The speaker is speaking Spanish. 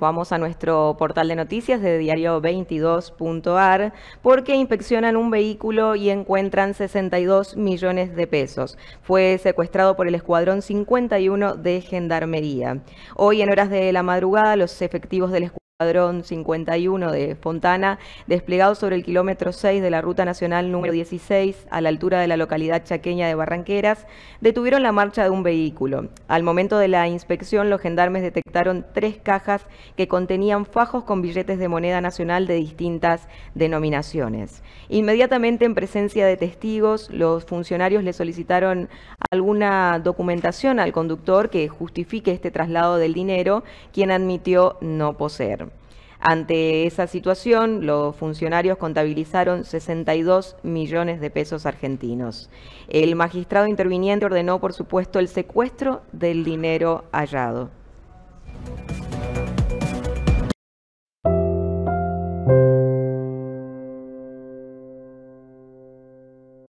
Vamos a nuestro portal de noticias de diario22.ar porque inspeccionan un vehículo y encuentran 62 millones de pesos. Fue secuestrado por el Escuadrón 51 de Gendarmería. Hoy en horas de la madrugada los efectivos del Escuadrón Padrón 51 de Fontana, desplegado sobre el kilómetro 6 de la Ruta Nacional número 16, a la altura de la localidad chaqueña de Barranqueras, detuvieron la marcha de un vehículo. Al momento de la inspección, los gendarmes detectaron tres cajas que contenían fajos con billetes de moneda nacional de distintas denominaciones. Inmediatamente, en presencia de testigos, los funcionarios le solicitaron alguna documentación al conductor que justifique este traslado del dinero, quien admitió no poseer. Ante esa situación, los funcionarios contabilizaron 62 millones de pesos argentinos. El magistrado interviniente ordenó, por supuesto, el secuestro del dinero hallado.